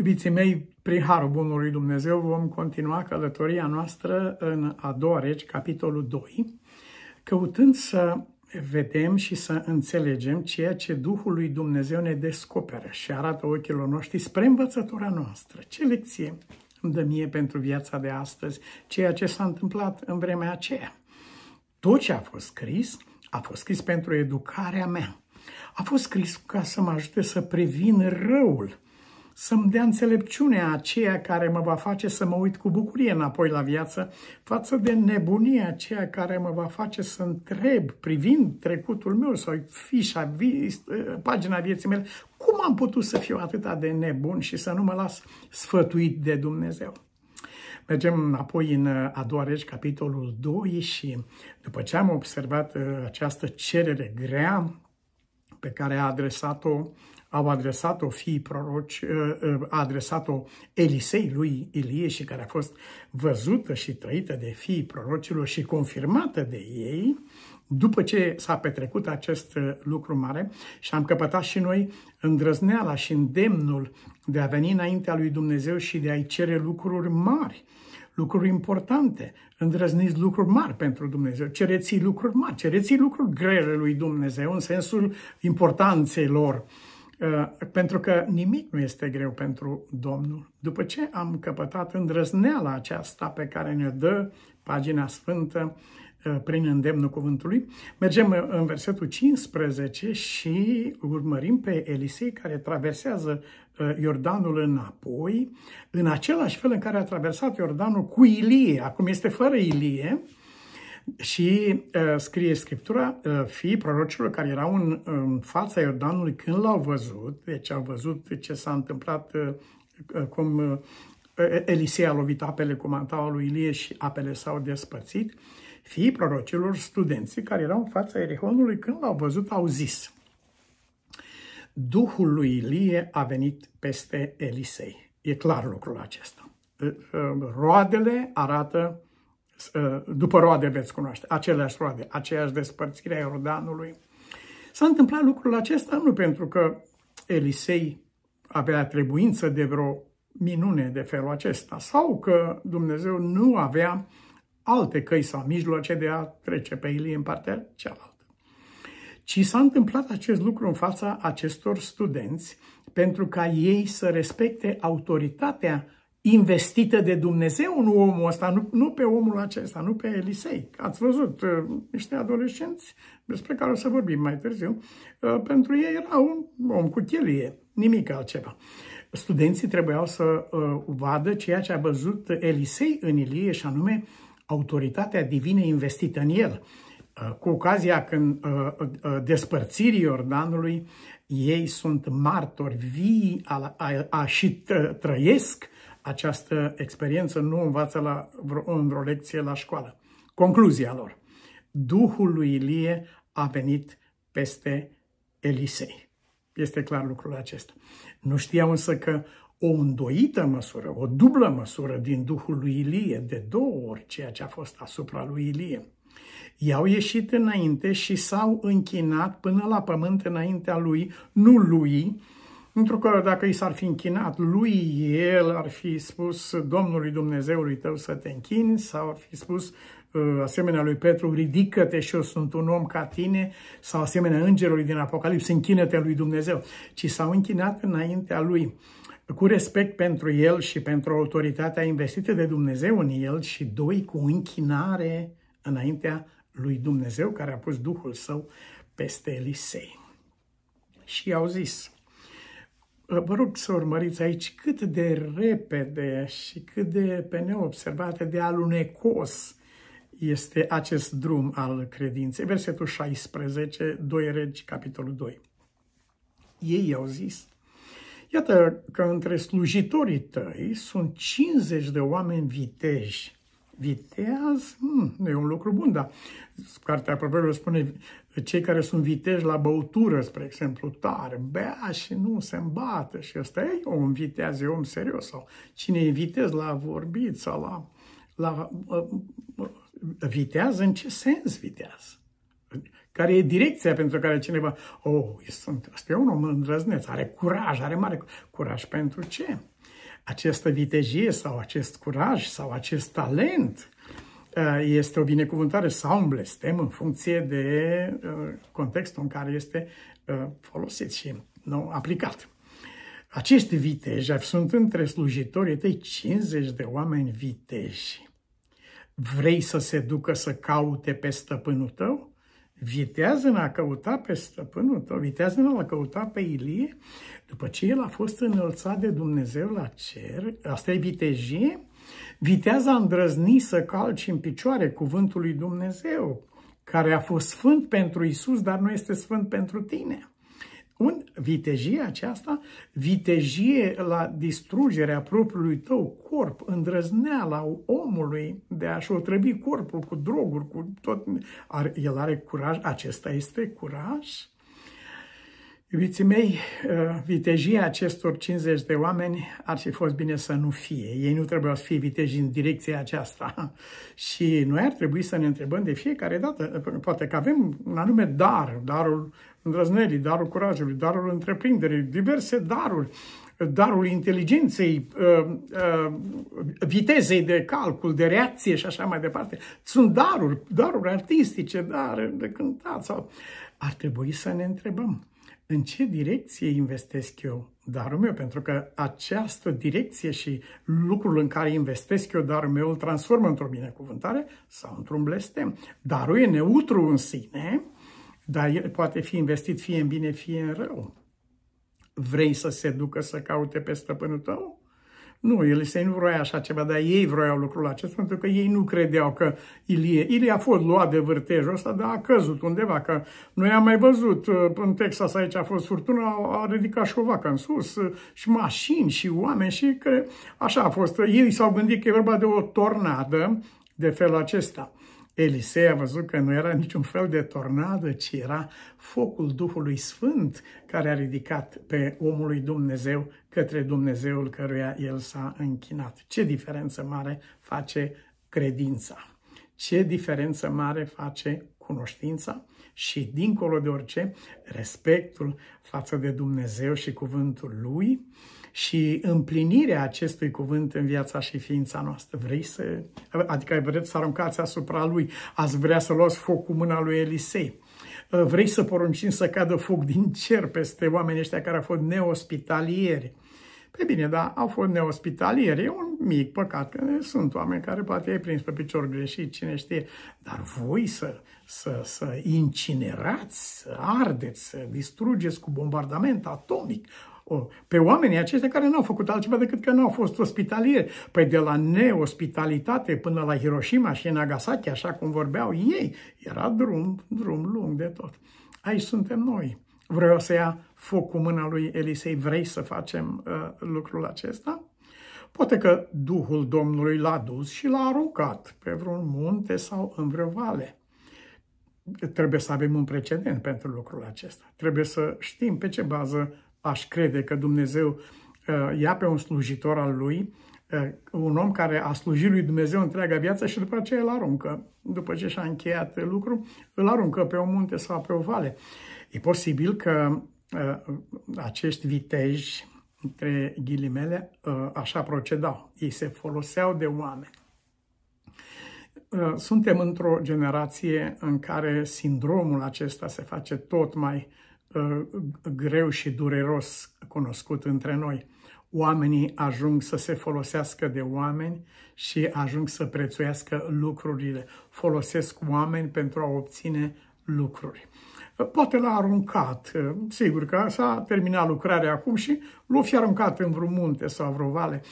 Iubiții mei, prin harul Bunului Dumnezeu vom continua călătoria noastră în a doua regi, capitolul 2, căutând să vedem și să înțelegem ceea ce Duhul lui Dumnezeu ne descoperă și arată ochilor noștri spre învățătura noastră. Ce lecție îmi dă mie pentru viața de astăzi, ceea ce s-a întâmplat în vremea aceea. Tot ce a fost scris, a fost scris pentru educarea mea. A fost scris ca să mă ajute să previn răul să-mi dea înțelepciunea aceea care mă va face să mă uit cu bucurie înapoi la viață, față de nebunia aceea care mă va face să întreb, privind trecutul meu sau fișa, pagina vieții mele, cum am putut să fiu atât de nebun și să nu mă las sfătuit de Dumnezeu. Mergem înapoi în uh, a doua regi, capitolul 2 și după ce am observat uh, această cerere grea pe care a adresat-o au adresat-o fiii proroci, ă, ă, a adresat-o Elisei lui Ilie și care a fost văzută și trăită de fiii prorocilor și confirmată de ei, după ce s-a petrecut acest ă, lucru mare și am căpătat și noi îndrăzneala și îndemnul de a veni înaintea lui Dumnezeu și de a-i cere lucruri mari, lucruri importante, îndrăzniți lucruri mari pentru Dumnezeu, cereți lucruri mari, cereți lucruri grele lui Dumnezeu în sensul importanței lor Uh, pentru că nimic nu este greu pentru Domnul. După ce am căpătat îndrăzneala aceasta pe care ne dă pagina sfântă uh, prin îndemnul cuvântului, mergem uh, în versetul 15 și urmărim pe Elisei care traversează Iordanul înapoi, în același fel în care a traversat Iordanul cu Ilie. Acum este fără Ilie, și uh, scrie Scriptura, uh, fii prorocilor care erau în, în fața Iordanului când l-au văzut, deci au văzut ce s-a întâmplat, uh, uh cum uh, uh, Elisei a lovit apele cu mantaua lui Ilie și apele s-au despărțit, fii prorocilor, studenții care erau în fața Erihonului, când l-au văzut, au zis, Duhul lui Ilie a venit peste Elisei. E clar lucrul acesta. Uh, roadele arată Uh, după roade veți cunoaște, aceleași roade, aceeași despărțire a Iordanului. S-a întâmplat lucrul acesta nu pentru că Elisei avea trebuință de vreo minune de felul acesta sau că Dumnezeu nu avea alte căi sau mijloace de a trece pe Ilie în partea cealaltă. Ci s-a întâmplat acest lucru în fața acestor studenți pentru ca ei să respecte autoritatea investită de Dumnezeu în omul ăsta, nu, nu pe omul acesta, nu pe Elisei. Ați văzut uh, niște adolescenți despre care o să vorbim mai târziu. Uh, pentru ei era un om cu chelie, nimic altceva. Studenții trebuiau să uh, vadă ceea ce a văzut Elisei în Ilie și anume autoritatea divină investită în el. Uh, cu ocazia când uh, uh, despărțirii Iordanului, ei sunt martori vii a, a, a, și trăiesc această experiență nu învață la vreo, într-o lecție la școală. Concluzia lor. Duhul lui Ilie a venit peste Elisei. Este clar lucrul acesta. Nu știau însă că o îndoită măsură, o dublă măsură din Duhul lui Ilie, de două ori ceea ce a fost asupra lui Ilie. I-au ieșit înainte și s-au închinat până la pământ înaintea lui, nu lui, pentru că dacă i s-ar fi închinat lui, el ar fi spus Domnului Dumnezeului tău să te închini sau ar fi spus uh, asemenea lui Petru, ridică-te și eu sunt un om ca tine, sau asemenea îngerului din Apocalipsă, închină-te lui Dumnezeu, ci s-au închinat înaintea lui cu respect pentru el și pentru autoritatea investită de Dumnezeu în el și doi, cu închinare înaintea lui Dumnezeu care a pus Duhul Său peste Elisei. Și i-au zis, vă rog să urmăriți aici cât de repede și cât de pe neobservate de alunecos este acest drum al credinței. Versetul 16, 2 Regi, capitolul 2. Ei i-au zis, iată că între slujitorii tăi sunt 50 de oameni viteji Viteaz? Hmm, nu e un lucru bun, dar cartea proverbilor spune cei care sunt viteji la băutură, spre exemplu, tare, bea și nu se îmbată și ăsta e om viteaz, e om serios. Sau cine e vitez la vorbit sau la... la ă, ă, viteaz în ce sens viteaz? care e direcția pentru care cineva, oh, sunt, asta e un om îndrăzneț, are curaj, are mare curaj. Curaj pentru ce? această vitejie sau acest curaj sau acest talent uh, este o binecuvântare sau un blestem în funcție de uh, contextul în care este uh, folosit și nu aplicat. Acești viteji sunt între slujitorii tăi 50 de oameni viteji. Vrei să se ducă să caute pe stăpânul tău? vitează a căutat pe stăpânul tău, vitează în a căutat pe Ilie, după ce el a fost înălțat de Dumnezeu la cer, asta e vitejie, viteaza a să calci în picioare cuvântul lui Dumnezeu, care a fost sfânt pentru Isus, dar nu este sfânt pentru tine un vitejie aceasta, vitejie la distrugerea propriului tău corp, îndrăzneala omului de a-și otrăbi corpul cu droguri, cu tot. El are curaj, acesta este curaj? Iubiții mei, ă, vitejia acestor 50 de oameni ar fi fost bine să nu fie. Ei nu trebuiau să fie viteji în direcția aceasta. Și noi ar trebui să ne întrebăm de fiecare dată, ă, poate că avem un anume dar, darul îndrăznelii, darul curajului, darul întreprinderii, diverse daruri, darul inteligenței, ă, vitezei de calcul, de reacție și așa mai departe. Sunt daruri, daruri artistice, dar de cântat sau... Ar trebui să ne întrebăm în ce direcție investesc eu darul meu, pentru că această direcție și lucrul în care investesc eu darul meu îl transformă într-o binecuvântare sau într-un blestem. Darul e neutru în sine, dar el poate fi investit fie în bine, fie în rău. Vrei să se ducă să caute pe stăpânul tău? Nu, Elisei nu vroia așa ceva, dar ei vroiau lucrul acesta, pentru că ei nu credeau că Ilie... Ilie a fost luat de vârtejul ăsta, dar a căzut undeva, că noi am mai văzut, uh, în Texas aici a fost furtună, a ridicat și o vacă în sus, uh, și mașini, și oameni, și că așa a fost. Ei s-au gândit că e vorba de o tornadă de felul acesta. Elisei a văzut că nu era niciun fel de tornadă, ci era focul Duhului Sfânt care a ridicat pe omul lui Dumnezeu către Dumnezeul căruia el s-a închinat. Ce diferență mare face credința! Ce diferență mare face cunoștința și, dincolo de orice, respectul față de Dumnezeu și cuvântul Lui, și împlinirea acestui cuvânt în viața și ființa noastră. Vrei să, adică ai vreți să aruncați asupra lui, ați vrea să luați foc cu mâna lui Elisei vrei să poruncim să cadă foc din cer peste oamenii ăștia care au fost neospitalieri. Păi bine, da, au fost neospitalieri, e un mic păcat, că sunt oameni care poate ai prins pe picior greșit, cine știe, dar voi să, să, să incinerați, să ardeți, să distrugeți cu bombardament atomic pe oamenii aceștia care n-au făcut altceva decât că nu au fost ospitalieri. Păi de la neospitalitate până la Hiroshima și Nagasaki, așa cum vorbeau ei, era drum, drum lung de tot. Aici suntem noi. Vreau să ia foc cu mâna lui Elisei, vrei să facem uh, lucrul acesta? Poate că Duhul Domnului l-a dus și l-a aruncat pe vreun munte sau în vreo vale trebuie să avem un precedent pentru lucrul acesta. Trebuie să știm pe ce bază aș crede că Dumnezeu uh, ia pe un slujitor al lui, uh, un om care a slujit lui Dumnezeu întreaga viață și după aceea îl aruncă. După ce și-a încheiat lucrul, îl aruncă pe o munte sau pe o vale. E posibil că uh, acești viteji, între ghilimele, așa procedau. Ei se foloseau de oameni. Suntem într-o generație în care sindromul acesta se face tot mai uh, Uh, greu și dureros cunoscut între noi. Oamenii ajung să se folosească de oameni și ajung să prețuiască lucrurile. Folosesc oameni pentru a obține lucruri. Uh, poate l-a aruncat, uh, sigur că s-a terminat lucrarea acum și l-o fi aruncat în vreun munte sau vreo vale.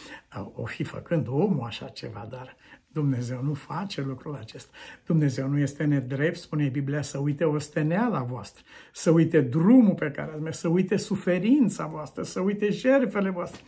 O fi făcând omul așa ceva, dar Dumnezeu nu face lucrul acesta. Dumnezeu nu este nedrept, spune Biblia, să uite osteneala voastră, să uite drumul pe care ați mers, să uite suferința voastră, să uite jertfele voastre.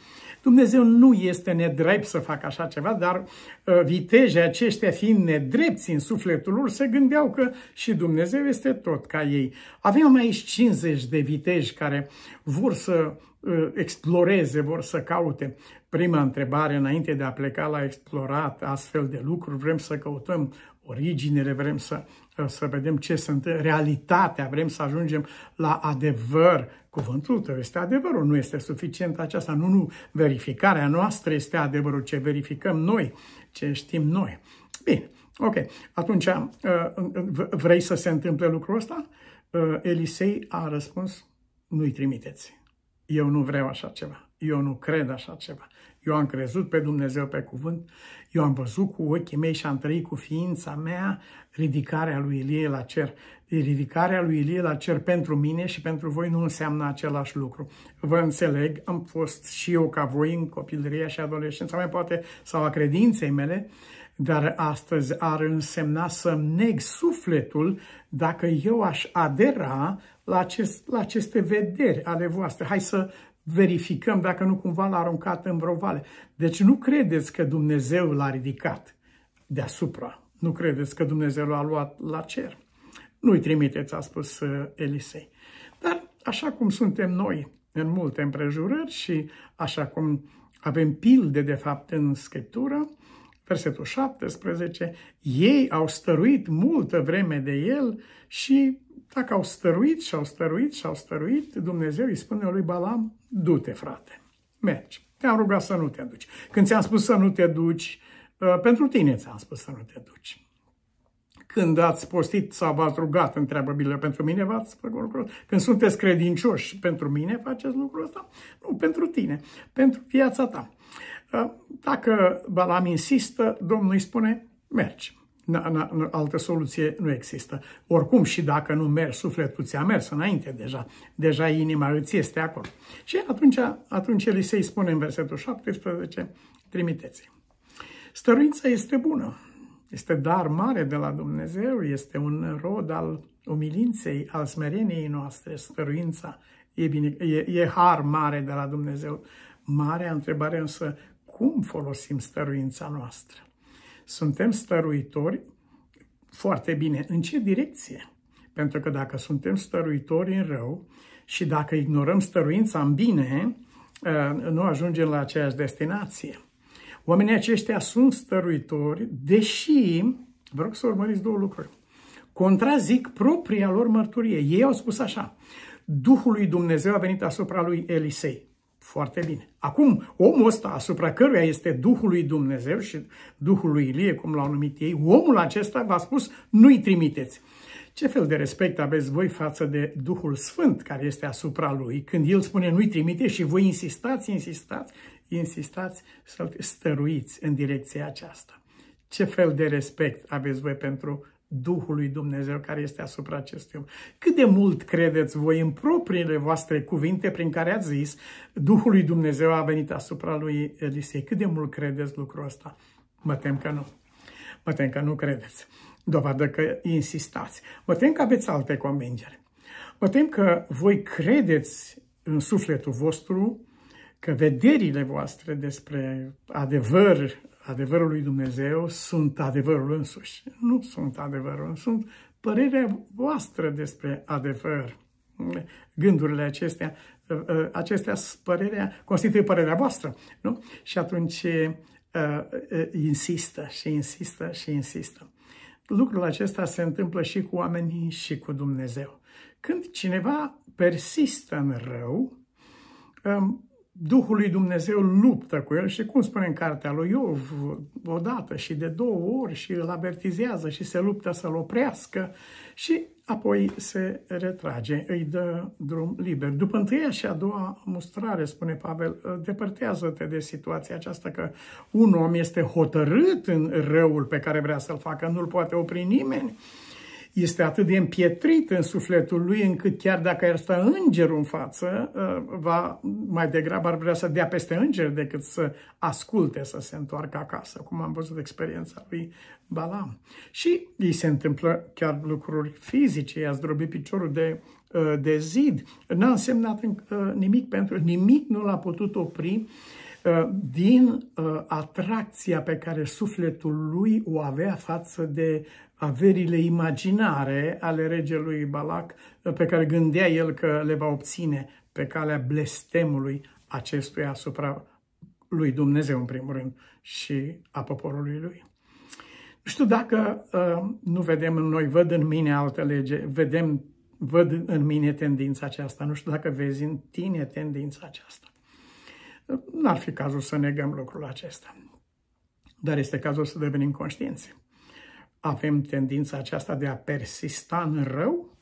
Dumnezeu nu este nedrept să facă așa ceva, dar uh, vitejii aceștia fiind nedrepți în sufletul lor, se gândeau că și Dumnezeu este tot ca ei. Avem aici 50 de viteji care vor să Uh, exploreze, vor să caute. Prima întrebare înainte de a pleca la explorat astfel de lucruri, vrem să căutăm originele, vrem să, uh, să vedem ce sunt realitatea, vrem să ajungem la adevăr. Cuvântul tău este adevărul, nu este suficient aceasta, nu, nu, verificarea noastră este adevărul, ce verificăm noi, ce știm noi. Bine, ok, atunci uh, vrei să se întâmple lucrul ăsta? Elisei a răspuns, nu-i trimiteți. Eu nu vreau așa ceva. Eu nu cred așa ceva. Eu am crezut pe Dumnezeu pe cuvânt, eu am văzut cu ochii mei și am trăit cu ființa mea ridicarea lui Ilie la cer. Deci ridicarea lui Ilie la cer pentru mine și pentru voi nu înseamnă același lucru. Vă înțeleg, am fost și eu ca voi în copilărie și adolescența mea, poate, sau a credinței mele, dar astăzi ar însemna să neg sufletul dacă eu aș adera la, acest, la aceste vederi ale voastre. Hai să verificăm dacă nu cumva l-a aruncat în vreo vale. Deci nu credeți că Dumnezeu l-a ridicat deasupra. Nu credeți că Dumnezeu l-a luat la cer. Nu-i trimiteți, a spus uh, Elisei. Dar așa cum suntem noi în multe împrejurări și așa cum avem pilde, de fapt, în Scriptură, versetul 17, ei au stăruit multă vreme de el și dacă au stăruit și au stăruit și au stăruit, Dumnezeu îi spune lui Balam, du-te frate, mergi. Te-am rugat să nu te duci. Când ți-am spus să nu te duci, uh, pentru tine ți-am spus să nu te duci. Când ați postit sau v-ați rugat, întreabă Biblia, pentru mine v-ați făcut lucrul ăsta. Când sunteți credincioși, pentru mine faceți lucrul ăsta? Nu, pentru tine, pentru viața ta. Dacă balam insistă, Domnul îi spune, mergi. Altă soluție nu există. Oricum și dacă nu mergi, sufletul ți-a mers înainte deja. Deja inima îți este acolo. Și atunci, atunci el se spune în versetul 17, trimiteți. Stăruința este bună. Este dar mare de la Dumnezeu, este un rod al umilinței, al smereniei noastre. Stăruința e, bine, e, e har mare de la Dumnezeu. Marea întrebare însă, cum folosim stăruința noastră. Suntem stăruitori foarte bine. În ce direcție? Pentru că dacă suntem stăruitori în rău și dacă ignorăm stăruința în bine, ă, nu ajungem la aceeași destinație. Oamenii aceștia sunt stăruitori, deși, vă rog să urmăriți două lucruri, contrazic propria lor mărturie. Ei au spus așa, Duhul lui Dumnezeu a venit asupra lui Elisei. Foarte bine. Acum, omul ăsta asupra căruia este Duhul lui Dumnezeu și Duhul lui Ilie, cum l-au numit ei, omul acesta v-a spus, nu-i trimiteți. Ce fel de respect aveți voi față de Duhul Sfânt care este asupra lui când el spune nu-i trimite și voi insistați, insistați, insistați să-l stăruiți în direcția aceasta? Ce fel de respect aveți voi pentru Duhului Dumnezeu care este asupra acestui om. Cât de mult credeți voi în propriile voastre cuvinte prin care ați zis Duhului Dumnezeu a venit asupra lui Elisei? Cât de mult credeți lucrul ăsta? Mă tem că nu. Mă tem că nu credeți. Dovadă că insistați. Mă tem că aveți alte convingeri. Mă tem că voi credeți în sufletul vostru că vederile voastre despre adevăr adevărul lui Dumnezeu sunt adevărul însuși. Nu sunt adevărul, sunt părerea voastră despre adevăr. Gândurile acestea, ă, ă, acestea părerea, constituie părerea voastră. Nu? Și atunci ă, insistă și insistă și insistă. Lucrul acesta se întâmplă și cu oamenii și cu Dumnezeu. Când cineva persistă în rău, Duhul lui Dumnezeu luptă cu el și cum spune în cartea lui Iov, odată și de două ori și îl avertizează și se luptă să-l oprească și apoi se retrage, îi dă drum liber. După întâia și a doua mustrare, spune Pavel, depărtează-te de situația aceasta că un om este hotărât în răul pe care vrea să-l facă, nu-l poate opri nimeni este atât de împietrit în sufletul lui încât chiar dacă ar sta îngerul în față, ă, va, mai degrabă ar vrea să dea peste înger decât să asculte să se întoarcă acasă, cum am văzut experiența lui Balam. Și îi se întâmplă chiar lucruri fizice, i-a zdrobit piciorul de Uh, de zid, n-a însemnat uh, nimic pentru nimic nu l-a putut opri uh, din atracția pe care sufletul lui o avea față de averile imaginare ale regelui Balac pe care gândea el că le va obține pe calea blestemului acestuia asupra lui Dumnezeu în primul rând și a poporului lui. Nu știu dacă uh, nu vedem în noi, văd în mine altă lege, vedem văd în mine tendința aceasta, nu știu dacă vezi în tine tendința aceasta. N-ar fi cazul să negăm lucrul acesta, dar este cazul să devenim conștienți. Avem tendința aceasta de a persista în rău?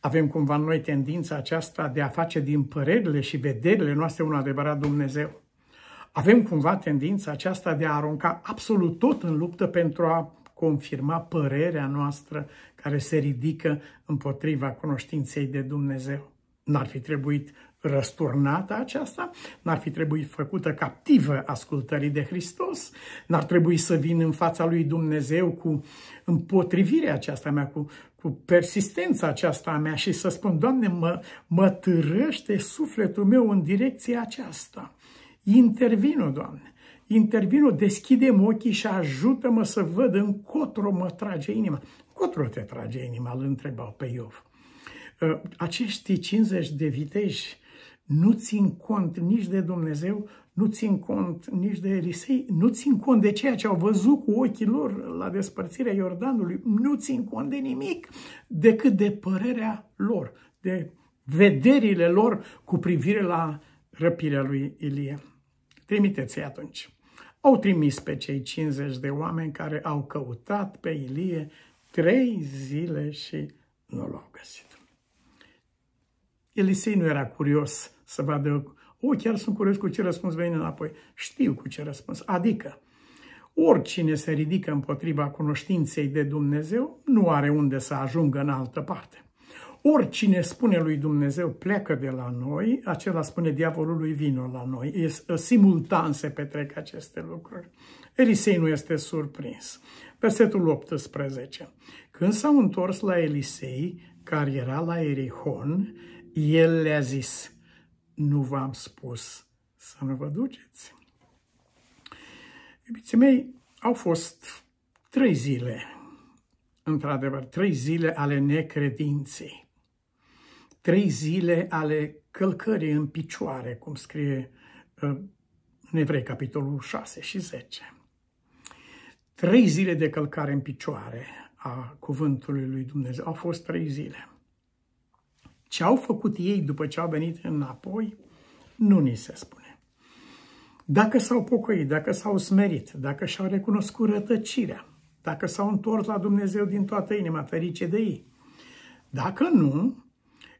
Avem cumva noi tendința aceasta de a face din părerile și vederile noastre un adevărat Dumnezeu? Avem cumva tendința aceasta de a arunca absolut tot în luptă pentru a confirma părerea noastră care se ridică împotriva cunoștinței de Dumnezeu. N-ar fi trebuit răsturnată aceasta, n-ar fi trebuit făcută captivă ascultării de Hristos, n-ar trebui să vin în fața lui Dumnezeu cu împotrivirea aceasta mea, cu, cu persistența aceasta mea și să spun, Doamne, mă, mă târăște sufletul meu în direcția aceasta. Intervină Doamne o deschidem ochii și ajută-mă să văd încotro mă trage inima. Încotro te trage inima, îl întrebau pe Iov. Uh, acești 50 de viteji nu țin cont nici de Dumnezeu, nu țin cont nici de Elisei, nu țin cont de ceea ce au văzut cu ochii lor la despărțirea Iordanului, nu țin cont de nimic decât de părerea lor, de vederile lor cu privire la răpirea lui Ilie. Trimiteți-i atunci! au trimis pe cei 50 de oameni care au căutat pe Ilie trei zile și nu l-au găsit. Elisei nu era curios să vadă, o, chiar sunt curios cu ce răspuns veni înapoi. Știu cu ce răspuns. Adică, oricine se ridică împotriva cunoștinței de Dumnezeu nu are unde să ajungă în altă parte oricine spune lui Dumnezeu pleacă de la noi, acela spune diavolului vino la noi. simultan se petrec aceste lucruri. Elisei nu este surprins. Versetul 18. Când s-au întors la Elisei, care era la Erihon, el le-a zis, nu v-am spus să nu vă duceți. Iubiții mei, au fost trei zile, într-adevăr, trei zile ale necredinței trei zile ale călcării în picioare, cum scrie uh, în Evrei, capitolul 6 și 10. Trei zile de călcare în picioare a cuvântului lui Dumnezeu. Au fost trei zile. Ce au făcut ei după ce au venit înapoi, nu ni se spune. Dacă s-au pocăit, dacă s-au smerit, dacă și-au recunoscut rătăcirea, dacă s-au întors la Dumnezeu din toată inima, ferice de ei. Dacă nu,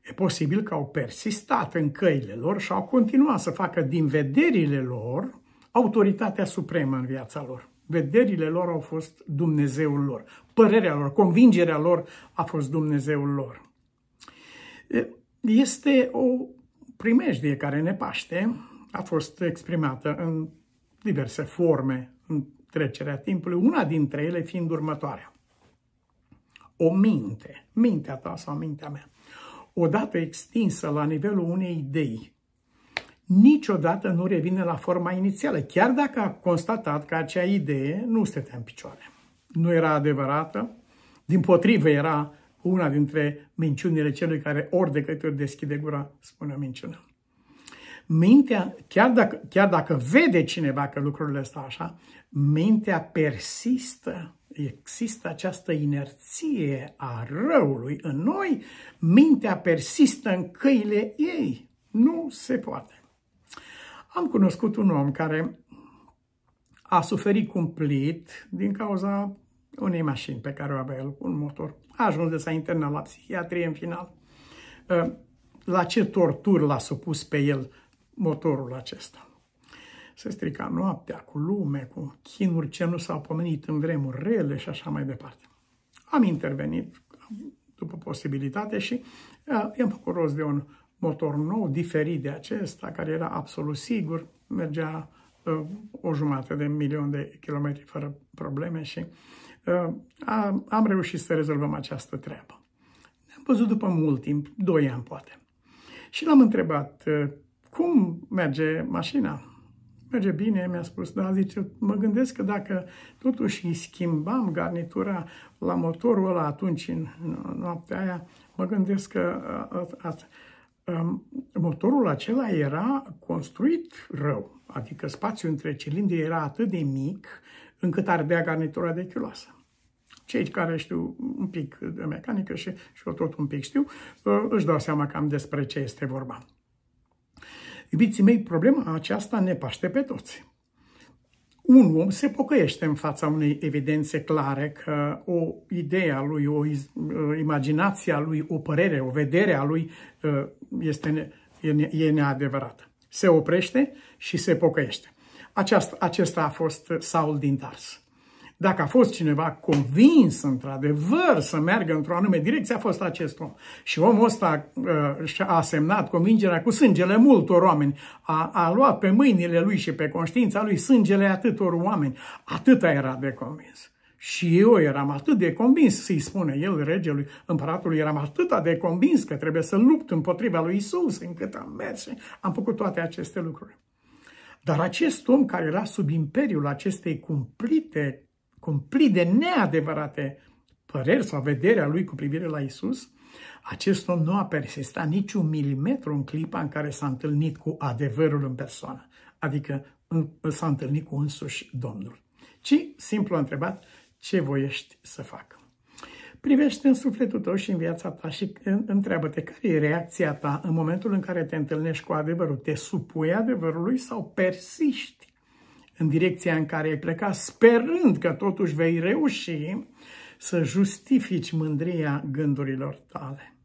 E posibil că au persistat în căile lor și au continuat să facă din vederile lor autoritatea supremă în viața lor. Vederile lor au fost Dumnezeul lor. Părerea lor, convingerea lor a fost Dumnezeul lor. Este o primejdie care ne paște, a fost exprimată în diverse forme în trecerea timpului, una dintre ele fiind următoarea. O minte, mintea ta sau mintea mea, odată extinsă la nivelul unei idei, niciodată nu revine la forma inițială, chiar dacă a constatat că acea idee nu stătea în picioare. Nu era adevărată, din potrivă era una dintre minciunile celui care ori de câte ori deschide gura spune o minciună mintea, chiar dacă, chiar dacă vede cineva că lucrurile stau așa, mintea persistă, există această inerție a răului în noi, mintea persistă în căile ei. Nu se poate. Am cunoscut un om care a suferit cumplit din cauza unei mașini pe care o avea el, un motor. A ajuns de s-a internat la psihiatrie în final. Ă, la ce torturi l-a supus pe el motorul acesta. Se strica noaptea, cu lume, cu chinuri ce nu s-au pomenit în vremuri rele și așa mai departe. Am intervenit după posibilitate și uh, i-am făcut rost de un motor nou, diferit de acesta, care era absolut sigur, mergea uh, o jumătate de milion de kilometri fără probleme și uh, am, am reușit să rezolvăm această treabă. Ne-am văzut după mult timp, doi ani poate. Și l-am întrebat cum merge mașina? Merge bine, mi-a spus, dar zice, mă gândesc că dacă totuși îi schimbam garnitura la motorul ăla atunci, în noaptea aia, mă gândesc că a, a, a, um, motorul acela era construit rău, adică spațiul între cilindri era atât de mic încât ardea garnitura de chiloasă. cei care știu un pic de mecanică și, și eu tot un pic știu, uh, își dau seama cam despre ce este vorba. Iubiții mei, problema aceasta ne paște pe toți. Un om se pocăiește în fața unei evidențe clare că o idee a lui, o uh, imaginație a lui, o părere, o vedere a lui uh, este, e, e neadevărată. Se oprește și se pocăiește. Aceasta, acesta a fost Saul din Tars. Dacă a fost cineva convins într-adevăr să meargă într-o anume direcție, a fost acest om. Și omul ăsta uh, a semnat convingerea cu sângele multor oameni, a, a luat pe mâinile lui și pe conștiința lui sângele atâtor oameni. Atâta era de convins. Și eu eram atât de convins, să-i spune el regelui, împăratului eram atât de convins că trebuie să lupt împotriva lui Isus, încât am mers și am făcut toate aceste lucruri. Dar acest om care era sub imperiul acestei cumplite cumplit de neadevărate păreri sau vederea lui cu privire la Isus, acest om nu a persistat niciun milimetru în clipa în care s-a întâlnit cu adevărul în persoană, adică s-a întâlnit cu însuși Domnul, ci simplu a întrebat ce voiești să fac. Privește în sufletul tău și în viața ta și întreabă-te care e reacția ta în momentul în care te întâlnești cu adevărul. Te supui adevărului sau persiști în direcția în care ai plecat, sperând că totuși vei reuși să justifici mândria gândurilor tale.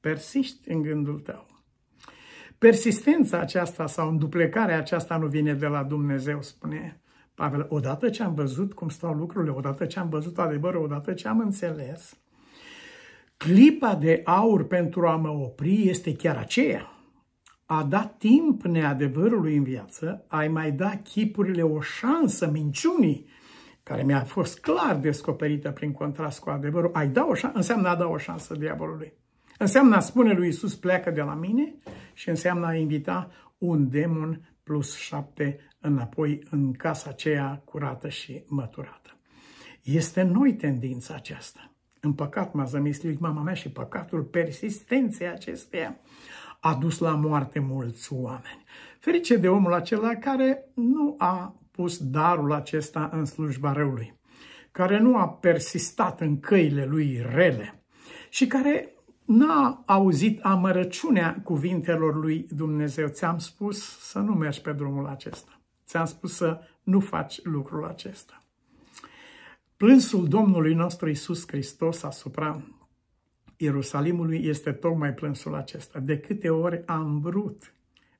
Persiști în gândul tău. Persistența aceasta sau înduplecarea aceasta nu vine de la Dumnezeu, spune Pavel. Odată ce am văzut cum stau lucrurile, odată ce am văzut adevărul, odată ce am înțeles, clipa de aur pentru a mă opri este chiar aceea a da timp neadevărului în viață, ai mai da chipurile o șansă minciunii, care mi-a fost clar descoperită prin contrast cu adevărul, ai da o șansă, înseamnă a da o șansă diavolului. Înseamnă a spune lui Iisus pleacă de la mine și înseamnă a invita un demon plus șapte înapoi în casa aceea curată și măturată. Este noi tendința aceasta. În păcat m-a zămislit mama mea și păcatul persistenței acesteia a dus la moarte mulți oameni. Ferice de omul acela care nu a pus darul acesta în slujba răului, care nu a persistat în căile lui rele și care n-a auzit amărăciunea cuvintelor lui Dumnezeu. Ți-am spus să nu mergi pe drumul acesta. Ți-am spus să nu faci lucrul acesta. Plânsul Domnului nostru Isus Hristos asupra Ierusalimului este tocmai plânsul acesta. De câte ori am vrut,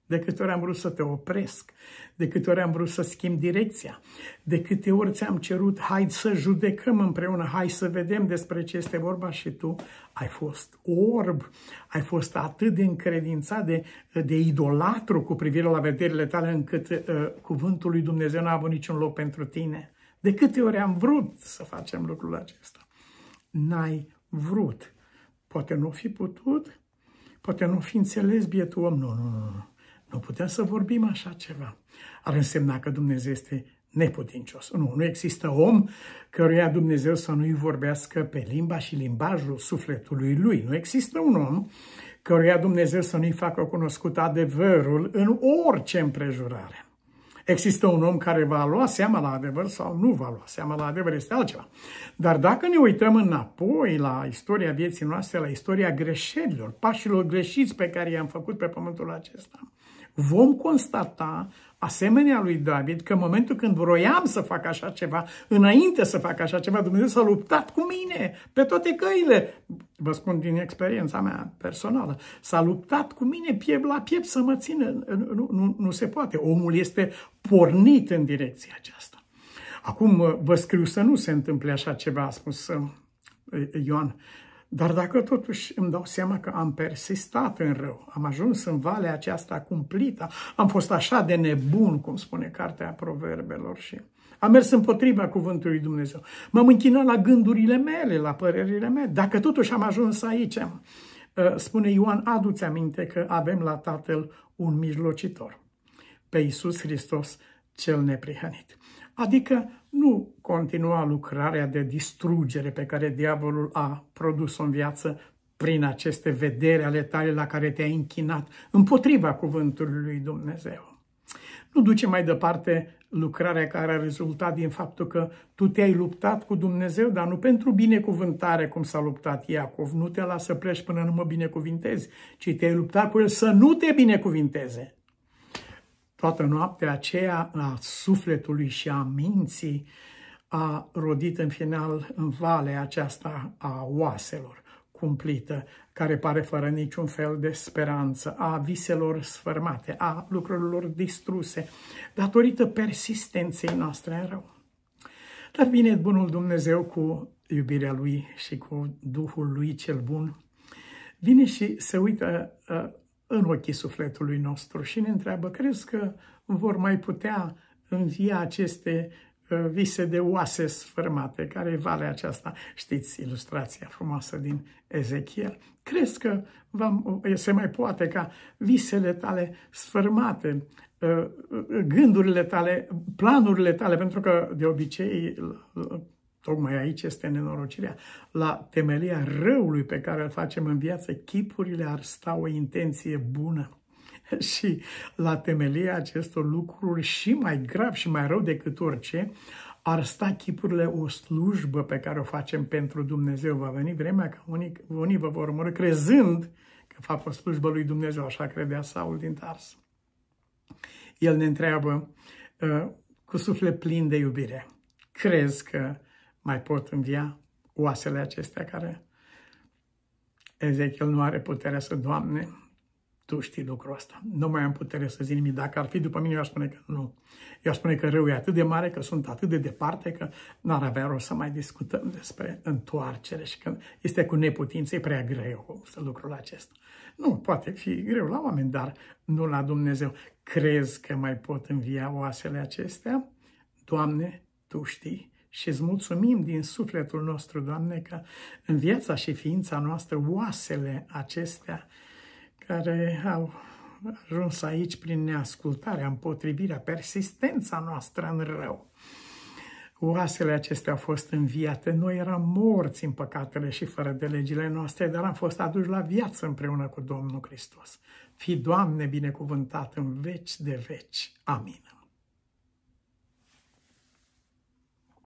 de câte ori am vrut să te opresc, de câte ori am vrut să schimb direcția, de câte ori ți-am cerut, hai să judecăm împreună, hai să vedem despre ce este vorba și tu ai fost orb, ai fost atât de încredințat, de, de idolatru cu privire la vederile tale, încât uh, cuvântul lui Dumnezeu nu a avut niciun loc pentru tine. De câte ori am vrut să facem lucrul acesta? N-ai vrut. Poate nu fi putut, poate nu fi înțeles bietul om. Nu, nu, nu. Nu putem să vorbim așa ceva. Ar însemna că Dumnezeu este neputincios. Nu, nu există om căruia Dumnezeu să nu-i vorbească pe limba și limbajul sufletului lui. Nu există un om căruia Dumnezeu să nu-i facă cunoscut adevărul în orice împrejurare. Există un om care va lua seama la adevăr sau nu va lua seama la adevăr, este altceva. Dar dacă ne uităm înapoi la istoria vieții noastre, la istoria greșelilor, pașilor greșiți pe care i-am făcut pe pământul acesta, vom constata asemenea lui David că în momentul când vroiam să fac așa ceva, înainte să fac așa ceva, Dumnezeu s-a luptat cu mine pe toate căile. Vă spun din experiența mea personală. S-a luptat cu mine piept la piept să mă țină. Nu, nu, nu se poate. Omul este pornit în direcția aceasta. Acum vă scriu să nu se întâmple așa ceva, a spus uh, Ioan dar dacă totuși îmi dau seama că am persistat în rău, am ajuns în valea aceasta cumplită, am fost așa de nebun, cum spune cartea proverbelor și am mers împotriva cuvântului Dumnezeu. M-am închinat la gândurile mele, la părerile mele. Dacă totuși am ajuns aici, uh, spune Ioan, adu-ți aminte că avem la Tatăl un mijlocitor, pe Iisus Hristos cel neprihănit. Adică nu continua lucrarea de distrugere pe care diavolul a produs-o în viață prin aceste vedere ale tale la care te-ai închinat împotriva cuvântului lui Dumnezeu. Nu duce mai departe lucrarea care a rezultat din faptul că tu te-ai luptat cu Dumnezeu, dar nu pentru binecuvântare cum s-a luptat Iacov. Nu te lasă pleci până nu mă binecuvintezi, ci te-ai luptat cu el să nu te binecuvinteze. Toată noaptea aceea a sufletului și a minții a rodit în final în valea aceasta a oaselor cumplită, care pare fără niciun fel de speranță, a viselor sfărmate, a lucrurilor distruse, datorită persistenței noastre în rău. Dar vine Bunul Dumnezeu cu iubirea Lui și cu Duhul Lui cel Bun, vine și se uită ă, în ochii sufletului nostru și ne întreabă, crezi că vor mai putea învia aceste uh, vise de oase sfârmate, care e valea aceasta. Știți ilustrația frumoasă din Ezechiel? Crezi că uh, se mai poate ca visele tale sfârmate, uh, gândurile tale, planurile tale, pentru că de obicei Tocmai aici este nenorocirea. La temelia răului pe care îl facem în viață, chipurile ar sta o intenție bună. Și la temelia acestor lucruri și mai grav și mai rău decât orice, ar sta chipurile o slujbă pe care o facem pentru Dumnezeu. Va veni vremea că unii, unii vă vor urmări crezând că fac o slujbă lui Dumnezeu, așa credea Saul din Tars. El ne întreabă ă, cu suflet plin de iubire. Crezi că mai pot învia oasele acestea care Ezechiel nu are puterea să, Doamne, Tu știi lucrul ăsta. Nu mai am putere să zic nimic. Dacă ar fi după mine, eu aș spune că nu. Eu aș spune că rău e atât de mare, că sunt atât de departe, că n-ar avea rost să mai discutăm despre întoarcere și că este cu neputință, e prea greu să lucrul acesta. Nu, poate fi greu la oameni, dar nu la Dumnezeu. Crezi că mai pot învia oasele acestea? Doamne, Tu știi și îți mulțumim din sufletul nostru, Doamne, că în viața și ființa noastră, oasele acestea care au ajuns aici prin neascultarea, împotrivirea, persistența noastră în rău. Oasele acestea au fost înviate. Noi eram morți în păcatele și fără de legile noastre, dar am fost aduși la viață împreună cu Domnul Hristos. Fii, Doamne, binecuvântat în veci de veci. Amin.